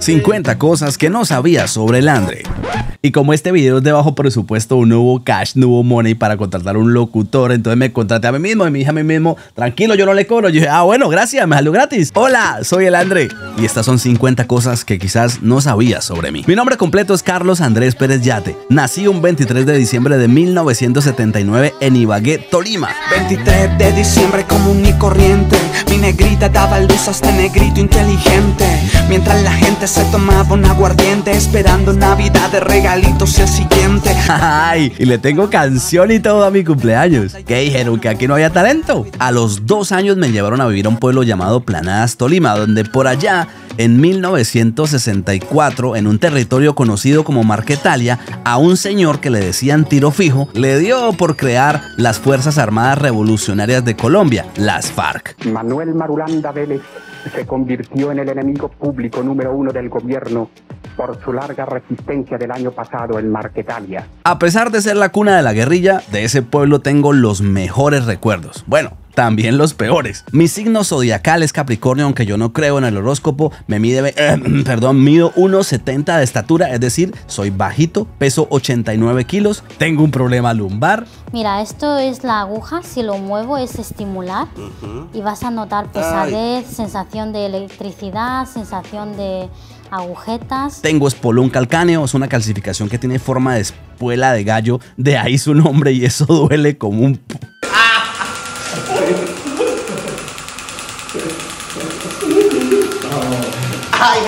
50 cosas que no sabías sobre el Andre. Y como este video es de bajo presupuesto, no hubo cash, no hubo money para contratar un locutor. Entonces me contraté a mí mismo y me dije a mí mismo, tranquilo, yo no le cobro. Yo dije, ah, bueno, gracias, me salió gratis. Hola, soy el André. Y estas son 50 cosas que quizás no sabías sobre mí. Mi nombre completo es Carlos Andrés Pérez Yate. Nací un 23 de diciembre de 1979 en Ibagué, Tolima. 23 de diciembre común y corriente. Mi negrita daba luz a este negrito inteligente. Mientras la gente se tomaba un aguardiente esperando Navidad de regalo sea siguiente. Ay, y le tengo canción y todo a mi cumpleaños. ¿Qué dijeron? ¿Que aquí no había talento? A los dos años me llevaron a vivir a un pueblo llamado Planadas, Tolima, donde por allá en 1964, en un territorio conocido como Marquetalia, a un señor que le decían tiro fijo, le dio por crear las Fuerzas Armadas Revolucionarias de Colombia, las FARC. Manuel Marulanda Vélez se convirtió en el enemigo público número uno del gobierno por su larga resistencia del año pasado en Marquetalia. A pesar de ser la cuna de la guerrilla, de ese pueblo tengo los mejores recuerdos. Bueno, también los peores. Mi signo zodiacal es Capricornio, aunque yo no creo en el horóscopo, me mide, eh, perdón, mido 1,70 de estatura, es decir, soy bajito, peso 89 kilos, tengo un problema lumbar. Mira, esto es la aguja, si lo muevo es estimular y vas a notar pesadez, sensación de electricidad, sensación de agujetas. Tengo espolón calcáneo, es una calcificación que tiene forma de espuela de gallo, de ahí su nombre y eso duele como un... Ay,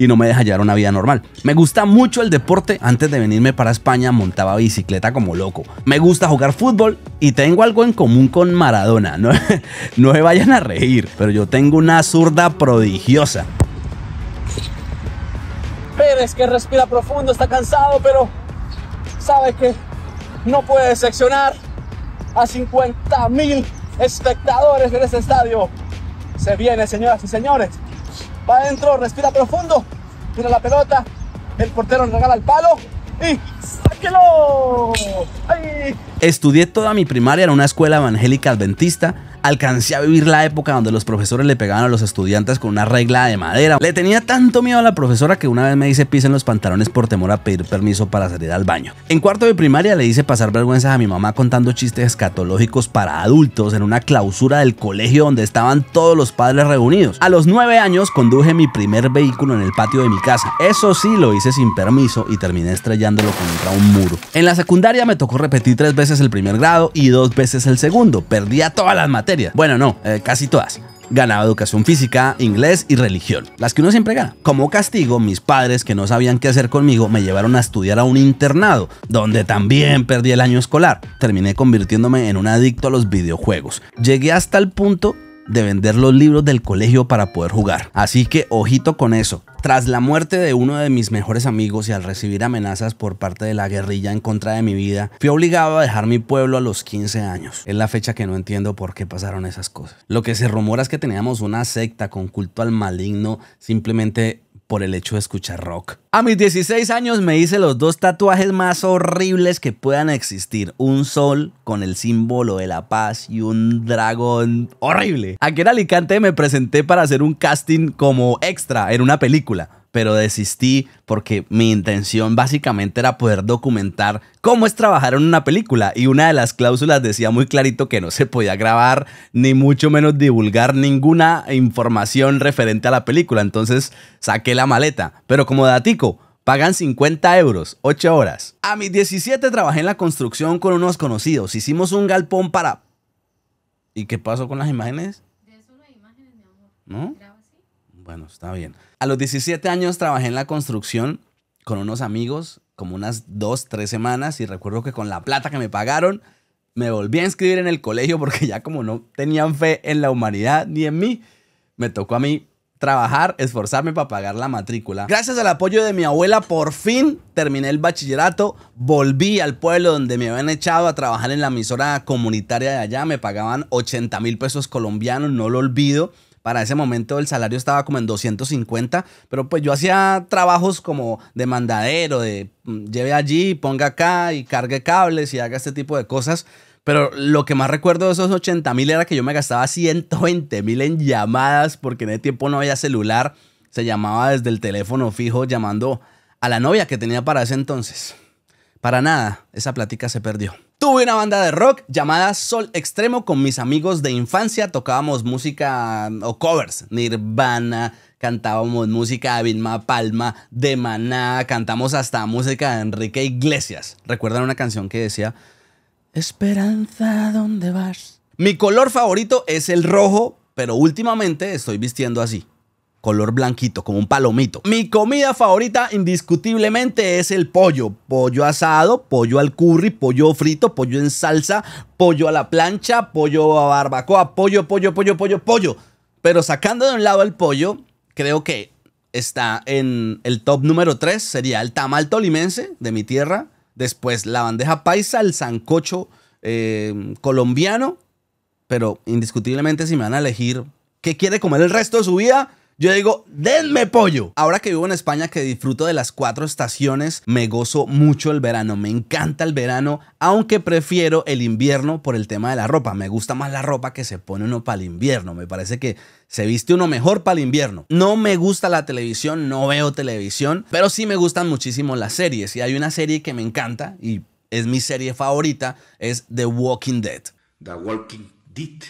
y no me deja llevar una vida normal. Me gusta mucho el deporte. Antes de venirme para España montaba bicicleta como loco. Me gusta jugar fútbol y tengo algo en común con Maradona. No, no me vayan a reír, pero yo tengo una zurda prodigiosa. Pérez que respira profundo, está cansado, pero sabe que no puede decepcionar a 50 mil espectadores en este estadio. Se viene, señoras y señores. Va adentro, respira profundo. Tira la pelota. El portero regala el palo. Y ¡sáquelo! Estudié toda mi primaria en una escuela evangélica adventista alcancé a vivir la época donde los profesores le pegaban a los estudiantes con una regla de madera. Le tenía tanto miedo a la profesora que una vez me hice pis en los pantalones por temor a pedir permiso para salir al baño. En cuarto de primaria le hice pasar vergüenzas a mi mamá contando chistes escatológicos para adultos en una clausura del colegio donde estaban todos los padres reunidos. A los nueve años conduje mi primer vehículo en el patio de mi casa. Eso sí, lo hice sin permiso y terminé estrellándolo contra un muro. En la secundaria me tocó repetir tres veces el primer grado y dos veces el segundo. Perdía todas las materias bueno, no, eh, casi todas. Ganaba educación física, inglés y religión, las que uno siempre gana. Como castigo, mis padres que no sabían qué hacer conmigo me llevaron a estudiar a un internado, donde también perdí el año escolar. Terminé convirtiéndome en un adicto a los videojuegos. Llegué hasta el punto de vender los libros del colegio para poder jugar. Así que ojito con eso. Tras la muerte de uno de mis mejores amigos y al recibir amenazas por parte de la guerrilla en contra de mi vida, fui obligado a dejar mi pueblo a los 15 años. Es la fecha que no entiendo por qué pasaron esas cosas. Lo que se rumora es que teníamos una secta con culto al maligno simplemente por el hecho de escuchar rock. A mis 16 años me hice los dos tatuajes más horribles que puedan existir. Un sol con el símbolo de la paz y un dragón horrible. Aquí en Alicante me presenté para hacer un casting como extra en una película pero desistí porque mi intención básicamente era poder documentar cómo es trabajar en una película y una de las cláusulas decía muy clarito que no se podía grabar ni mucho menos divulgar ninguna información referente a la película, entonces saqué la maleta, pero como datico, Pagan 50 euros, 8 horas. A mis 17 trabajé en la construcción con unos conocidos. Hicimos un galpón para... ¿Y qué pasó con las imágenes? imágenes, ¿No? Bueno, está bien. A los 17 años trabajé en la construcción con unos amigos como unas dos, tres semanas y recuerdo que con la plata que me pagaron me volví a inscribir en el colegio porque ya como no tenían fe en la humanidad ni en mí, me tocó a mí trabajar, esforzarme para pagar la matrícula. Gracias al apoyo de mi abuela, por fin terminé el bachillerato, volví al pueblo donde me habían echado a trabajar en la emisora comunitaria de allá, me pagaban 80 mil pesos colombianos, no lo olvido. Para ese momento el salario estaba como en 250, pero pues yo hacía trabajos como de mandadero, de mm, lleve allí, ponga acá y cargue cables y haga este tipo de cosas. Pero lo que más recuerdo de esos 80 mil era que yo me gastaba 120 mil en llamadas porque en ese tiempo no había celular. Se llamaba desde el teléfono fijo llamando a la novia que tenía para ese entonces. Para nada, esa plática se perdió. Tuve una banda de rock llamada Sol Extremo con mis amigos de infancia. Tocábamos música um, o covers, Nirvana, cantábamos música de Vilma Palma, de Maná, cantamos hasta música de Enrique Iglesias. ¿Recuerdan una canción que decía, Esperanza, ¿dónde vas? Mi color favorito es el rojo, pero últimamente estoy vistiendo así color blanquito, como un palomito. Mi comida favorita indiscutiblemente es el pollo. Pollo asado, pollo al curry, pollo frito, pollo en salsa, pollo a la plancha, pollo a barbacoa, pollo, pollo, pollo, pollo, pollo. Pero sacando de un lado el pollo, creo que está en el top número 3, sería el tamal tolimense de mi tierra, después la bandeja paisa, el sancocho eh, colombiano, pero indiscutiblemente si me van a elegir qué quiere comer el resto de su vida, yo digo, denme pollo. Ahora que vivo en España, que disfruto de las cuatro estaciones, me gozo mucho el verano. Me encanta el verano, aunque prefiero el invierno por el tema de la ropa. Me gusta más la ropa que se pone uno para el invierno. Me parece que se viste uno mejor para el invierno. No me gusta la televisión, no veo televisión, pero sí me gustan muchísimo las series. Y hay una serie que me encanta y es mi serie favorita, es The Walking Dead. The Walking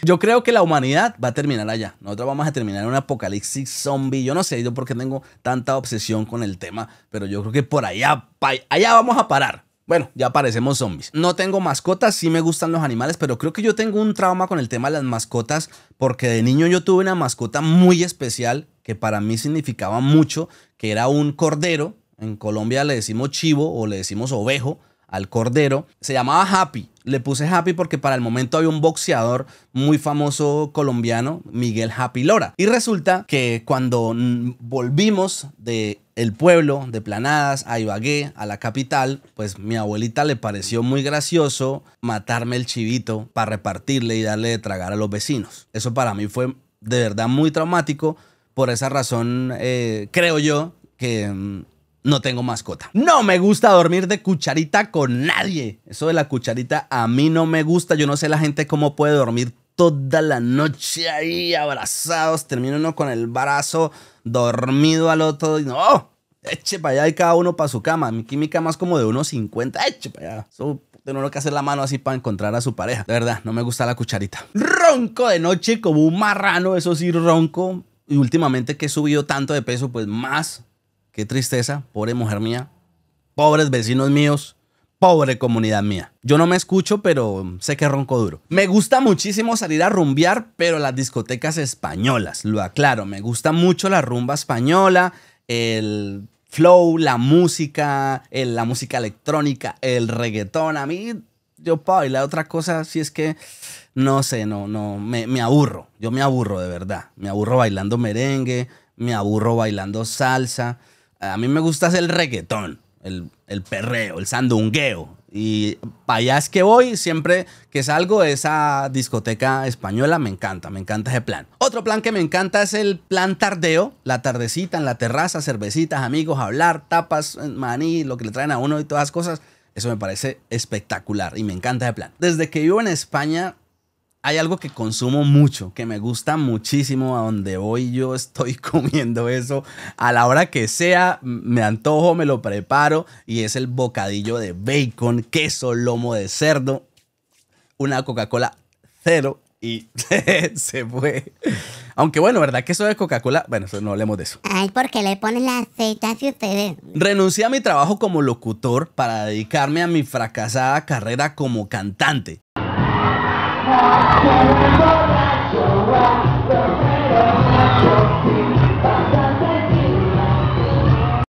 yo creo que la humanidad va a terminar allá. Nosotros vamos a terminar en un apocalipsis zombie. Yo no sé yo porque tengo tanta obsesión con el tema, pero yo creo que por allá, allá vamos a parar. Bueno, ya parecemos zombies. No tengo mascotas, sí me gustan los animales, pero creo que yo tengo un trauma con el tema de las mascotas porque de niño yo tuve una mascota muy especial que para mí significaba mucho, que era un cordero. En Colombia le decimos chivo o le decimos ovejo al cordero. Se llamaba Happy. Le puse Happy porque para el momento había un boxeador muy famoso colombiano, Miguel Happy Lora. Y resulta que cuando volvimos de el pueblo de Planadas a Ibagué, a la capital, pues mi abuelita le pareció muy gracioso matarme el chivito para repartirle y darle de tragar a los vecinos. Eso para mí fue de verdad muy traumático. Por esa razón, eh, creo yo que mm, no tengo mascota. No me gusta dormir de cucharita con nadie. Eso de la cucharita a mí no me gusta. Yo no sé la gente cómo puede dormir toda la noche ahí abrazados. Termina uno con el brazo dormido al otro. Y no, eche para allá y cada uno para su cama. Mi química más como de 1.50. Eche para allá. Tengo que hacer la mano así para encontrar a su pareja. De verdad, no me gusta la cucharita. Ronco de noche como un marrano, eso sí, ronco. Y últimamente que he subido tanto de peso, pues más Qué tristeza, pobre mujer mía, pobres vecinos míos, pobre comunidad mía. Yo no me escucho, pero sé que ronco duro. Me gusta muchísimo salir a rumbear, pero las discotecas españolas, lo aclaro. Me gusta mucho la rumba española, el flow, la música, la música electrónica, el reggaetón. A mí, yo puedo bailar otra cosa si es que, no sé, no, no, me aburro. Yo me aburro de verdad. Me aburro bailando merengue, me aburro bailando salsa a mí me gusta hacer el reggaetón, el, el perreo, el sandungueo. Y para allá es que voy, siempre que salgo de esa discoteca española, me encanta, me encanta ese plan. Otro plan que me encanta es el plan tardeo, la tardecita en la terraza, cervecitas, amigos, hablar, tapas, maní, lo que le traen a uno y todas las cosas. Eso me parece espectacular y me encanta ese plan. Desde que vivo en España, hay algo que consumo mucho, que me gusta muchísimo, a donde voy yo estoy comiendo eso. A la hora que sea, me antojo, me lo preparo y es el bocadillo de bacon, queso, lomo de cerdo, una Coca-Cola cero y se fue. Aunque bueno, ¿verdad que eso de Coca-Cola? Bueno, no hablemos de eso. Ay, porque le ponen la aceita si ustedes. Renuncié a mi trabajo como locutor para dedicarme a mi fracasada carrera como cantante.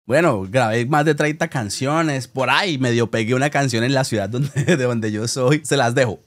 Bueno, grabé más de 30 canciones, por ahí medio pegué una canción en la ciudad donde, de donde yo soy, se las dejo.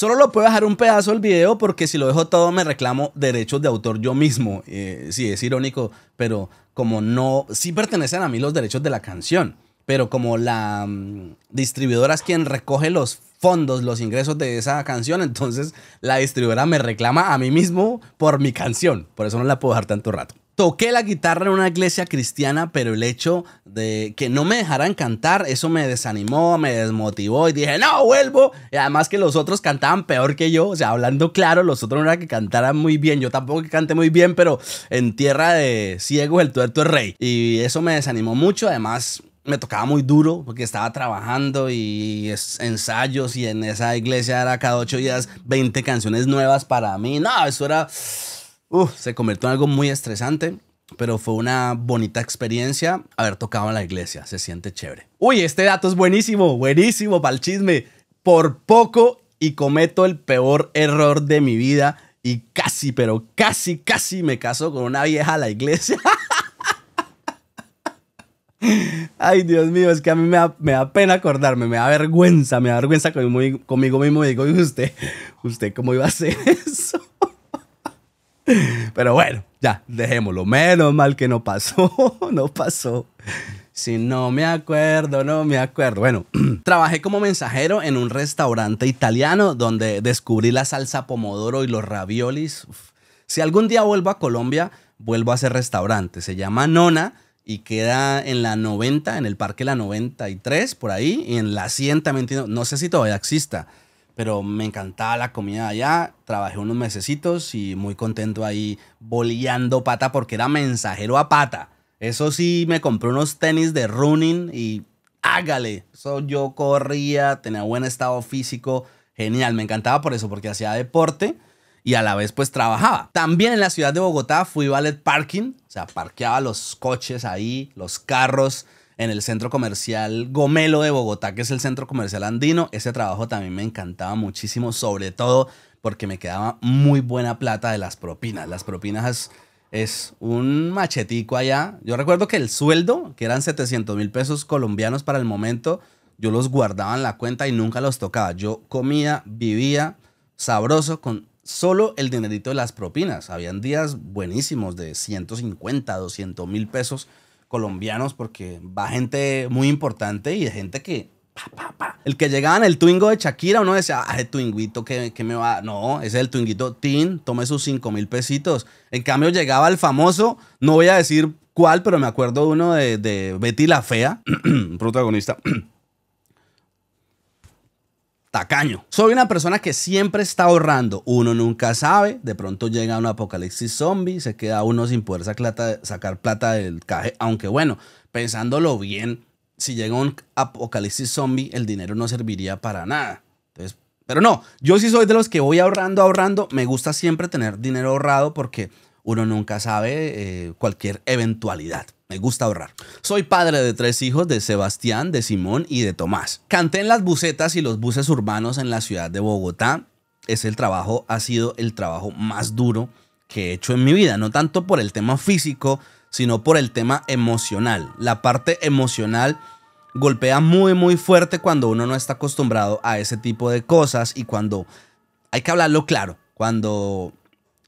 Solo lo puedo dejar un pedazo del video porque si lo dejo todo me reclamo derechos de autor yo mismo. Si eh, sí, es irónico, pero como no, sí pertenecen a mí los derechos de la canción, pero como la mm, distribuidora es quien recoge los fondos, los ingresos de esa canción, entonces la distribuidora me reclama a mí mismo por mi canción. Por eso no la puedo dejar tanto rato. Toqué la guitarra en una iglesia cristiana, pero el hecho de que no me dejaran cantar, eso me desanimó, me desmotivó y dije, no, vuelvo. Y además que los otros cantaban peor que yo, o sea, hablando claro, los otros no era que cantaran muy bien, yo tampoco que cante muy bien, pero en tierra de ciego el tuerto es rey. Y eso me desanimó mucho, además me tocaba muy duro porque estaba trabajando y ensayos y en esa iglesia era cada ocho días 20 canciones nuevas para mí. No, eso era Uf, se convirtió en algo muy estresante, pero fue una bonita experiencia haber tocado en la iglesia. Se siente chévere. Uy, este dato es buenísimo, buenísimo para el chisme. Por poco y cometo el peor error de mi vida y casi, pero casi, casi me caso con una vieja de la iglesia. Ay, Dios mío, es que a mí me da, pena acordarme, me da vergüenza, me da vergüenza conmigo, mismo. Y digo, ¿y usted, usted cómo iba a hacer eso? Pero bueno, ya, dejémoslo. Menos mal que no pasó, no pasó. Si no me acuerdo, no me acuerdo. Bueno, trabajé como mensajero en un restaurante italiano donde descubrí la salsa pomodoro y los raviolis. Si algún día vuelvo a Colombia, vuelvo a ese restaurante. Se llama Nona y queda en la 90, en el parque La 93, por ahí, en la 100 no sé si todavía exista, pero me encantaba la comida allá. Trabajé unos mesecitos y muy contento ahí boleando pata porque era mensajero a pata. Eso sí, me compré unos tenis de running y hágale. yo corría, tenía buen estado físico, genial. Me encantaba por eso, porque hacía deporte y a la vez pues trabajaba. También en la ciudad de Bogotá fui valet parking, o sea, parqueaba los coches ahí, los carros en el centro comercial Gomelo de Bogotá, que es el centro comercial andino. Ese trabajo también me encantaba muchísimo, sobre todo porque me quedaba muy buena plata de las propinas. Las propinas es, un machetico allá. Yo recuerdo que el sueldo, que eran 700 mil pesos colombianos para el momento, yo los guardaba en la cuenta y nunca los tocaba. Yo comía, vivía sabroso con solo el dinerito de las propinas. Habían días buenísimos de 150, 200 mil pesos colombianos porque va gente muy importante y gente que... El que llegaba en el Twingo de Shakira, uno decía, ah, el Twinguito que, me va... No, ese es el Twinguito, Tin, tome sus cinco mil pesitos. En cambio llegaba el famoso, no voy a decir cuál, pero me acuerdo de uno de Betty la Fea, protagonista. tacaño. Soy una persona que siempre está ahorrando. Uno nunca sabe. De pronto llega un apocalipsis zombie, se queda uno sin poder sacar plata, del caje. Aunque bueno, pensándolo bien, si llega un apocalipsis zombie, el dinero no serviría para nada. Entonces, pero no, yo sí soy de los que voy ahorrando, ahorrando. Me gusta siempre tener dinero ahorrado porque uno nunca sabe eh, cualquier eventualidad. Me gusta ahorrar. Soy padre de tres hijos de Sebastián, de Simón y de Tomás. Canté en las busetas y los buses urbanos en la ciudad de Bogotá. Es el trabajo, ha sido el trabajo más duro que he hecho en mi vida. No tanto por el tema físico, sino por el tema emocional. La parte emocional golpea muy, muy fuerte cuando uno no está acostumbrado a ese tipo de cosas y cuando, hay que hablarlo claro, cuando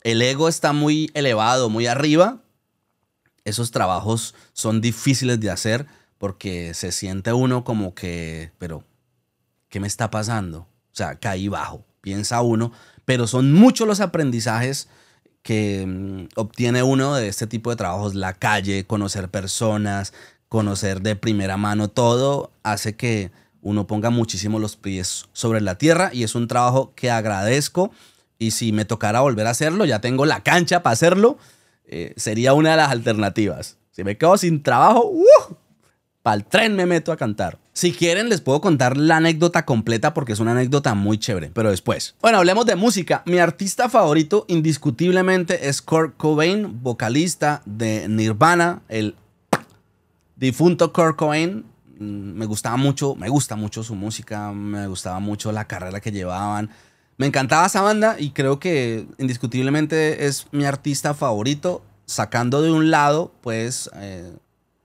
el ego está muy elevado, muy arriba, esos trabajos son difíciles de hacer porque se siente uno como que, pero, ¿qué me está pasando? O sea, caí bajo, piensa uno, pero son muchos los aprendizajes que mm, obtiene uno de este tipo de trabajos, la calle, conocer personas, conocer de primera mano todo, hace que uno ponga muchísimo los pies sobre la tierra y es un trabajo que agradezco y si me tocara volver a hacerlo, ya tengo la cancha para hacerlo eh, sería una de las alternativas. Si me quedo sin trabajo, ¡uh! para el tren me meto a cantar. Si quieren, les puedo contar la anécdota completa porque es una anécdota muy chévere, pero después. Bueno, hablemos de música. Mi artista favorito, indiscutiblemente, es Kurt Cobain, vocalista de Nirvana, el difunto Kurt Cobain. Mm, me gustaba mucho, me gusta mucho su música, me gustaba mucho la carrera que llevaban. Me encantaba esa banda y creo que indiscutiblemente es mi artista favorito, sacando de un lado, pues, eh,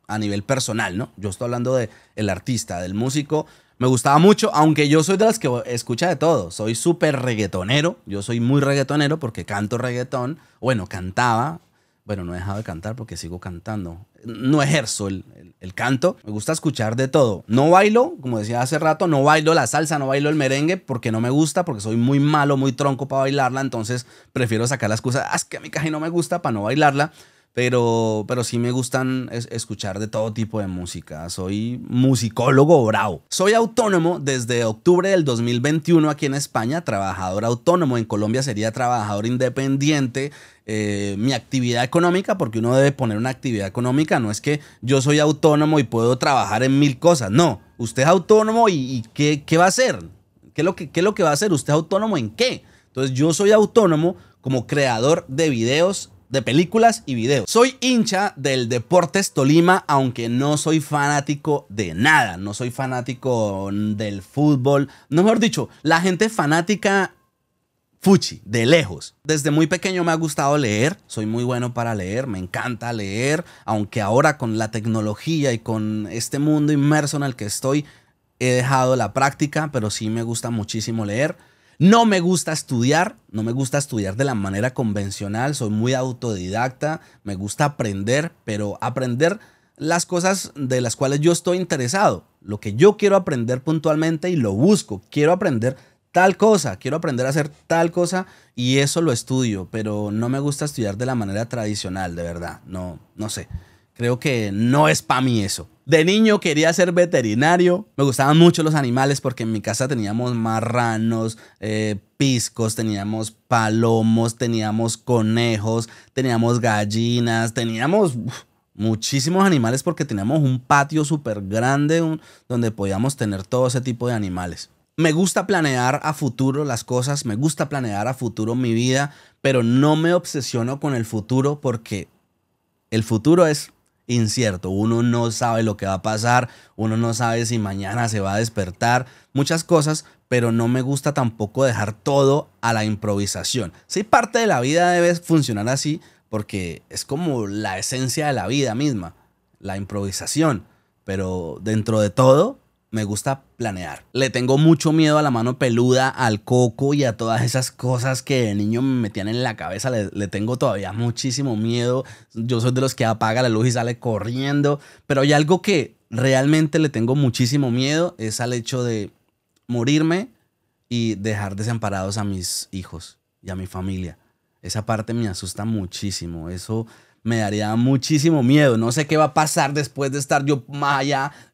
a nivel personal, ¿no? Yo estoy hablando del el artista, del músico. Me gustaba mucho, aunque yo soy de las que escucha de todo. Soy súper reggaetonero. Yo soy muy reggaetonero porque canto reggaetón. Bueno, cantaba bueno, no he dejado de cantar porque sigo cantando. No ejerzo el, canto. Me gusta escuchar de todo. No bailo, como decía hace rato, no bailo la salsa, no bailo el merengue porque no me gusta, porque soy muy malo, muy tronco para bailarla. Entonces prefiero sacar las excusa, ah, es que a mi caja no me gusta para no bailarla. Pero, pero sí me gustan escuchar de todo tipo de música. Soy musicólogo bravo. Soy autónomo desde octubre del 2021 aquí en España, trabajador autónomo. En Colombia sería trabajador independiente. Eh, mi actividad económica, porque uno debe poner una actividad económica, no es que yo soy autónomo y puedo trabajar en mil cosas, no, usted es autónomo y, ¿qué, ¿qué, va a hacer? ¿Qué lo que, ¿Qué lo que va a hacer? ¿Usted es autónomo en qué? Entonces yo soy autónomo como creador de videos de películas y videos. Soy hincha del Deportes Tolima, aunque no soy fanático de nada. No soy fanático del fútbol. No, mejor dicho, la gente fanática Fuchi, de lejos. Desde muy pequeño me ha gustado leer, soy muy bueno para leer, me encanta leer, aunque ahora con la tecnología y con este mundo inmerso en el que estoy, he dejado la práctica, pero sí me gusta muchísimo leer. No me gusta estudiar, no me gusta estudiar de la manera convencional, soy muy autodidacta, me gusta aprender, pero aprender las cosas de las cuales yo estoy interesado, lo que yo quiero aprender puntualmente y lo busco, quiero aprender tal cosa, quiero aprender a hacer tal cosa y eso lo estudio, pero no me gusta estudiar de la manera tradicional, de verdad, no, no sé. Creo que no es para mí eso. De niño quería ser veterinario. Me gustaban mucho los animales porque en mi casa teníamos marranos, eh, piscos, teníamos palomos, teníamos conejos, teníamos gallinas, teníamos muchísimos animales porque teníamos un patio súper grande donde podíamos tener todo ese tipo de animales. Me gusta planear a futuro las cosas, me gusta planear a futuro mi vida, pero no me obsesiono con el futuro porque el futuro es incierto. Uno no sabe lo que va a pasar, uno no sabe si mañana se va a despertar, muchas cosas, pero no me gusta tampoco dejar todo a la improvisación. Si parte de la vida debe funcionar así porque es como la esencia de la vida misma, la improvisación, pero dentro de todo me gusta planear. Le tengo mucho miedo a la mano peluda, al coco y a todas esas cosas que de niño me metían en la cabeza. Le, le, tengo todavía muchísimo miedo. Yo soy de los que apaga la luz y sale corriendo. Pero hay algo que realmente le tengo muchísimo miedo, es al hecho de morirme y dejar desamparados a mis hijos y a mi familia. Esa parte me asusta muchísimo. Eso me daría muchísimo miedo. No sé qué va a pasar después de estar yo más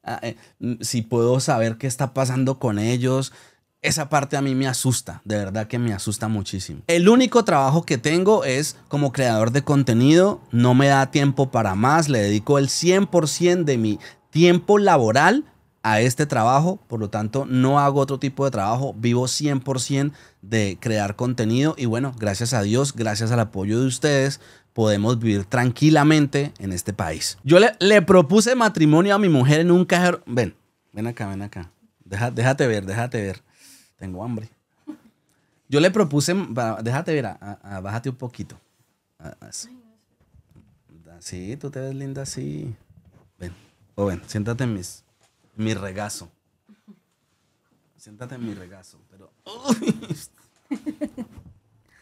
ah, eh, mm, si puedo saber qué está pasando con ellos. Esa parte a mí me asusta, de verdad que me asusta muchísimo. El único trabajo que tengo es como creador de contenido, no me da tiempo para más, le dedico el 100% de mi tiempo laboral a este trabajo, por lo tanto no hago otro tipo de trabajo, vivo 100% de crear contenido y bueno, gracias a Dios, gracias al apoyo de ustedes, podemos vivir tranquilamente en este país. Yo le, propuse matrimonio a mi mujer en un cajero. Ven, ven acá, ven acá. déjate ver, déjate ver. Tengo hambre. Yo le propuse, déjate ver, bájate un poquito. Así, tú te ves linda así. Ven, siéntate en mis, mi regazo. Siéntate en mi regazo, pero...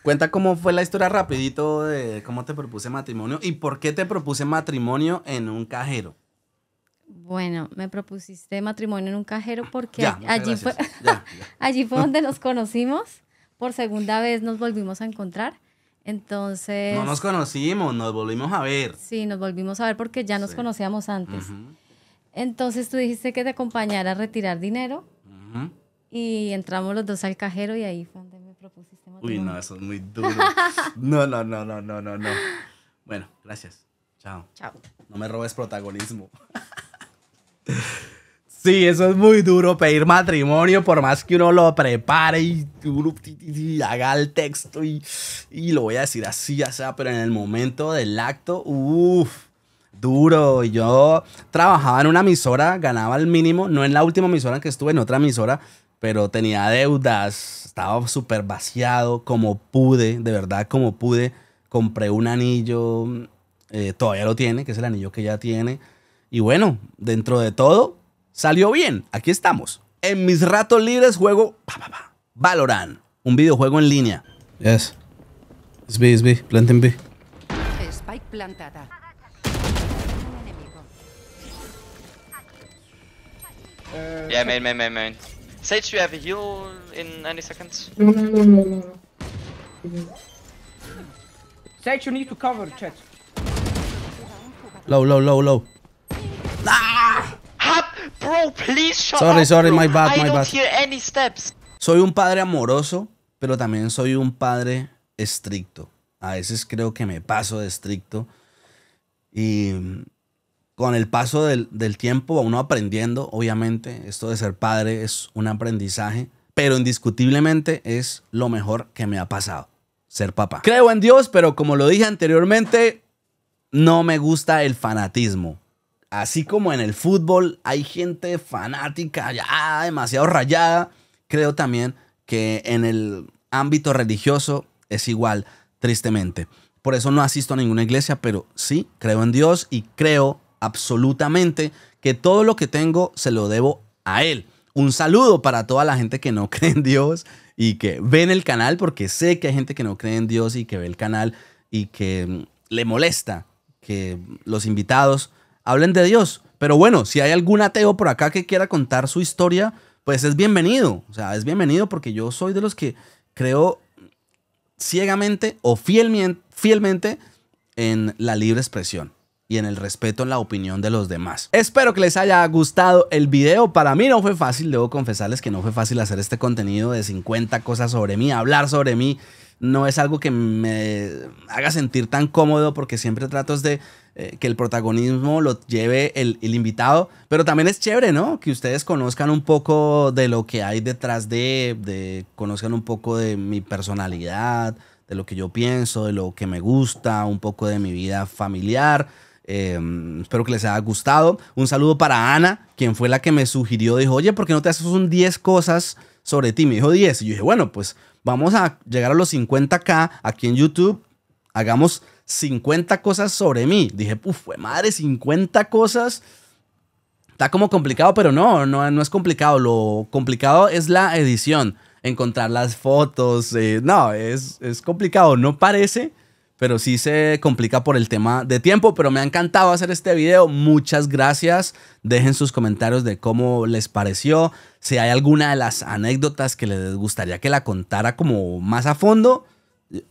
Cuenta cómo fue la historia rapidito de cómo te propuse matrimonio y por qué te propuse matrimonio en un cajero. Bueno, me propusiste matrimonio en un cajero porque allí, fue, allí fue donde nos conocimos. Por segunda vez nos volvimos a encontrar. Entonces... No nos conocimos, nos volvimos a ver. Sí, nos volvimos a ver porque ya nos conocíamos antes. Entonces tú dijiste que te acompañara a retirar dinero y entramos los dos al cajero y ahí fue donde Uy, no, eso es muy duro. No, no, no, no, no, no, Bueno, gracias. Chao. Chao. No me robes protagonismo. Sí, eso es muy duro, pedir matrimonio, por más que uno lo prepare y, haga el texto y, y, lo voy a decir así, ya sea, pero en el momento del acto, uff, duro. Yo trabajaba en una emisora, ganaba el mínimo, no en la última emisora que estuve, en otra emisora, pero tenía deudas, estaba súper vaciado, como pude, de verdad como pude, compré un anillo, eh, todavía lo tiene, que es el anillo que ya tiene. Y bueno, dentro de todo, salió bien, aquí estamos. En mis ratos libres juego pa, Valorant, un videojuego en línea. Yes. Es B, es B, planten B. Spike plantada. Yeah, man, Sage, you have a heal in 90 seconds. No, no, no, no, Sage, you need to cover, chat. Low, low, low, low. Ah! bro, please shut sorry, up, sorry, my bad, I my don't Hear any steps. Soy un padre amoroso, pero también soy un padre estricto. A veces creo que me paso de estricto y con el paso del, tiempo uno aprendiendo, obviamente, esto de ser padre es un aprendizaje, pero indiscutiblemente es lo mejor que me ha pasado, ser papá. Creo en Dios, pero como lo dije anteriormente, no me gusta el fanatismo. Así como en el fútbol hay gente fanática, ya demasiado rayada, creo también que en el ámbito religioso es igual, tristemente. Por eso no asisto a ninguna iglesia, pero sí creo en Dios y creo absolutamente que todo lo que tengo se lo debo a Él. Un saludo para toda la gente que no cree en Dios y que ve en el canal, porque sé que hay gente que no cree en Dios y que ve el canal y que mm, le molesta que los invitados hablen de Dios. Pero bueno, si hay algún ateo por acá que quiera contar su historia, pues es bienvenido. O sea, es bienvenido porque yo soy de los que creo ciegamente o fielmente en la libre expresión y en el respeto en la opinión de los demás. Espero que les haya gustado el video. Para mí no fue fácil, debo confesarles que no fue fácil hacer este contenido de 50 cosas sobre mí, hablar sobre mí. No es algo que me haga sentir tan cómodo porque siempre trato de eh, que el protagonismo lo lleve el, invitado, pero también es chévere, ¿no? Que ustedes conozcan un poco de lo que hay detrás de, de conozcan un poco de mi personalidad, de lo que yo pienso, de lo que me gusta, un poco de mi vida familiar. Em, espero que les haya gustado. Un saludo para Ana, quien fue la que me sugirió, dijo, oye, ¿por qué no te haces un 10 cosas sobre ti? Me dijo 10. Y yo dije, bueno, pues vamos a llegar a los 50k aquí en YouTube. Hagamos 50 cosas sobre mí. Dije, uff, madre, 50 cosas. Está como complicado, pero no, no, no es complicado. Lo complicado es la edición encontrar las fotos. Eh, no, es, es, complicado, no parece, pero sí se complica por el tema de tiempo, pero me ha encantado hacer este video. Muchas gracias. Dejen sus comentarios de cómo les pareció, si hay alguna de las anécdotas que les gustaría que la contara como más a fondo.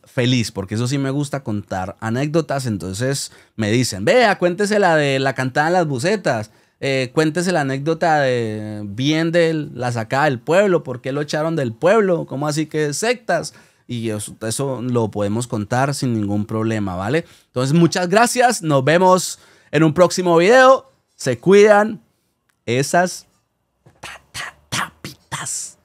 Feliz, porque eso sí me gusta contar anécdotas. Entonces me dicen, vea, cuéntese la de la cantada en las bucetas. Eh, cuéntese la anécdota de bien de la sacada del pueblo, por qué lo echaron del pueblo, cómo así que sectas y eso, eso lo podemos contar sin ningún problema, ¿vale? Entonces, muchas gracias. Nos vemos en un próximo video. Se cuidan. Esas tapitas.